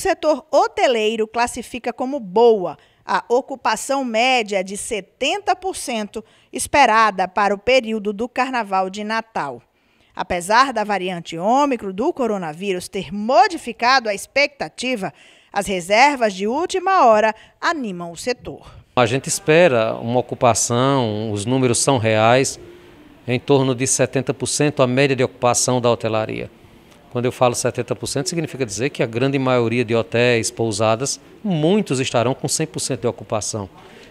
setor hoteleiro classifica como boa a ocupação média de 70% esperada para o período do Carnaval de Natal. Apesar da variante Ômicron do coronavírus ter modificado a expectativa, as reservas de última hora animam o setor. A gente espera uma ocupação, os números são reais, em torno de 70% a média de ocupação da hotelaria. Quando eu falo 70%, significa dizer que a grande maioria de hotéis, pousadas, muitos estarão com 100% de ocupação.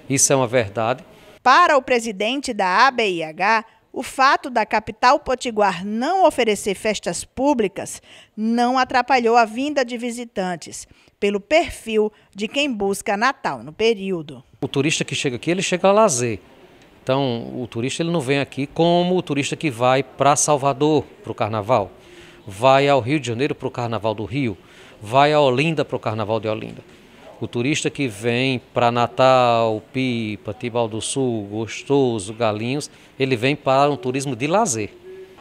Isso é uma verdade. Para o presidente da ABIH, o fato da capital potiguar não oferecer festas públicas não atrapalhou a vinda de visitantes, pelo perfil de quem busca Natal no período. O turista que chega aqui, ele chega a lazer. Então, o turista ele não vem aqui como o turista que vai para Salvador, para o Carnaval vai ao Rio de Janeiro para o Carnaval do Rio, vai a Olinda para o Carnaval de Olinda. O turista que vem para Natal, Pipa, Tibau do Sul, Gostoso, Galinhos, ele vem para um turismo de lazer.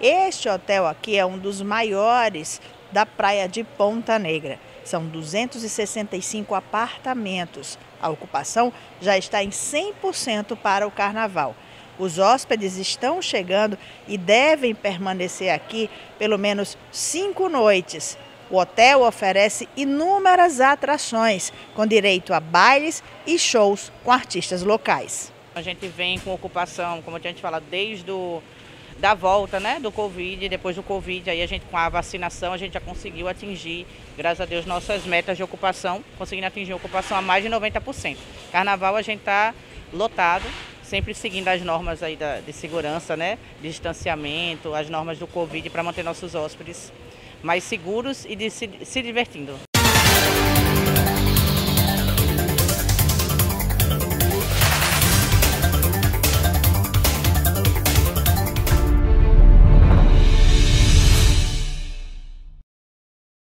Este hotel aqui é um dos maiores da praia de Ponta Negra. São 265 apartamentos. A ocupação já está em 100% para o carnaval. Os hóspedes estão chegando e devem permanecer aqui pelo menos cinco noites. O hotel oferece inúmeras atrações, com direito a bailes e shows com artistas locais. A gente vem com ocupação, como a gente fala, desde o da volta né, do Covid, depois do Covid, aí a gente com a vacinação, a gente já conseguiu atingir, graças a Deus, nossas metas de ocupação, conseguindo atingir ocupação a mais de 90%. Carnaval a gente está lotado, sempre seguindo as normas aí da, de segurança, né? distanciamento, as normas do Covid para manter nossos hóspedes mais seguros e de se, se divertindo.